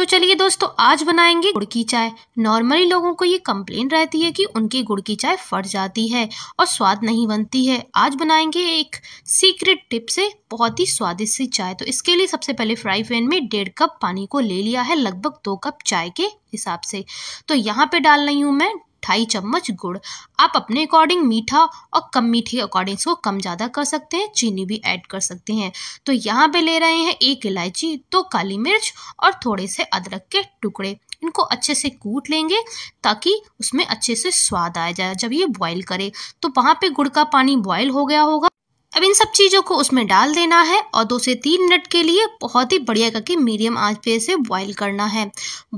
तो चलिए दोस्तों आज बनाएंगे गुड़ की चाय नॉर्मली लोगों को ये कंप्लेन रहती है कि उनकी गुड़ की चाय फट जाती है और स्वाद नहीं बनती है आज बनाएंगे एक सीक्रेट टिप से बहुत ही स्वादिष्ट सी चाय तो इसके लिए सबसे पहले फ्राई पैन में डेढ़ कप पानी को ले लिया है लगभग दो कप चाय के हिसाब से तो यहाँ पे डाल रही हूँ मैं ढाई चम्मच गुड़ आप अपने अकॉर्डिंग मीठा और कम मीठे के अकॉर्डिंग इसको कम ज़्यादा कर सकते हैं चीनी भी ऐड कर सकते हैं तो यहाँ पे ले रहे हैं एक इलायची दो काली मिर्च और थोड़े से अदरक के टुकड़े इनको अच्छे से कूट लेंगे ताकि उसमें अच्छे से स्वाद आ जाए जब ये बॉईल करे तो वहाँ पे गुड़ का पानी बॉईल हो गया होगा अब इन सब चीज़ों को उसमें डाल देना है और दो से तीन मिनट के लिए बहुत ही बढ़िया करके मीडियम आंच पे इसे बॉईल करना है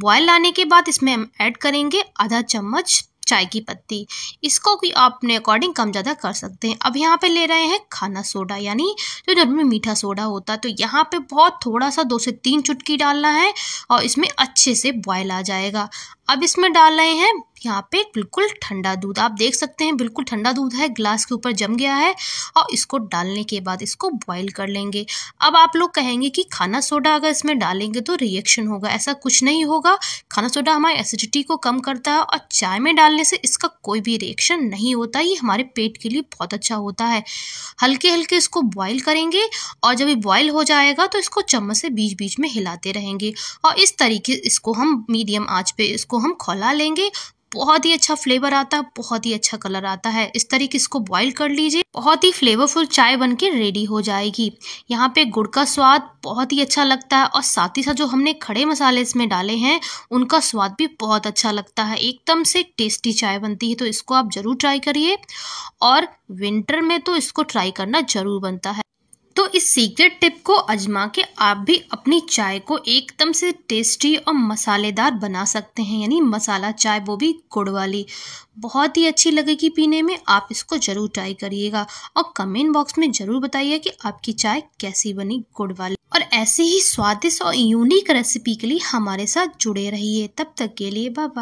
बॉईल आने के बाद इसमें हम ऐड करेंगे आधा चम्मच चाय की पत्ती इसको भी आप अपने अकॉर्डिंग कम ज़्यादा कर सकते हैं अब यहाँ पे ले रहे हैं खाना सोडा यानी जो नॉर्मल मीठा सोडा होता है तो यहाँ पे बहुत थोड़ा सा दो से तीन चुटकी डालना है और इसमें अच्छे से बॉयल आ जाएगा अब इसमें डाल रहे हैं यहाँ पे बिल्कुल ठंडा दूध आप देख सकते हैं बिल्कुल ठंडा दूध है ग्लास के ऊपर जम गया है और इसको डालने के बाद इसको बॉईल कर लेंगे अब आप लोग कहेंगे कि खाना सोडा अगर इसमें डालेंगे तो रिएक्शन होगा ऐसा कुछ नहीं होगा खाना सोडा हमारी एसिडिटी को कम करता है और चाय में डालने से इसका कोई भी रिएक्शन नहीं होता ये हमारे पेट के लिए बहुत अच्छा होता है हल्के हल्के इसको बॉयल करेंगे और जब ये बॉयल हो जाएगा तो इसको चम्मच से बीच बीच में हिलाते रहेंगे और इस तरीके इसको हम मीडियम आंच पे इसको हम खोला लेंगे बहुत ही अच्छा फ्लेवर आता है बहुत ही अच्छा कलर आता है इस तरीके इसको बॉईल कर लीजिए बहुत ही फ्लेवरफुल चाय बन के रेडी हो जाएगी यहाँ पे गुड़ का स्वाद बहुत ही अच्छा लगता है और साथ ही साथ जो हमने खड़े मसाले इसमें डाले हैं उनका स्वाद भी बहुत अच्छा लगता है एकदम से टेस्टी चाय बनती है तो इसको आप ज़रूर ट्राई करिए और विंटर में तो इसको ट्राई करना ज़रूर बनता है तो इस सीक्रेट टिप को अजमा के आप भी अपनी चाय को एकदम से टेस्टी और मसालेदार बना सकते हैं यानी मसाला चाय वो भी गुड़ वाली बहुत ही अच्छी लगेगी पीने में आप इसको ज़रूर ट्राई करिएगा और कमेंट बॉक्स में ज़रूर बताइए कि आपकी चाय कैसी बनी गुड़ वाली और ऐसे ही स्वादिष्ट और यूनिक रेसिपी के लिए हमारे साथ जुड़े रहिए तब तक के लिए बाय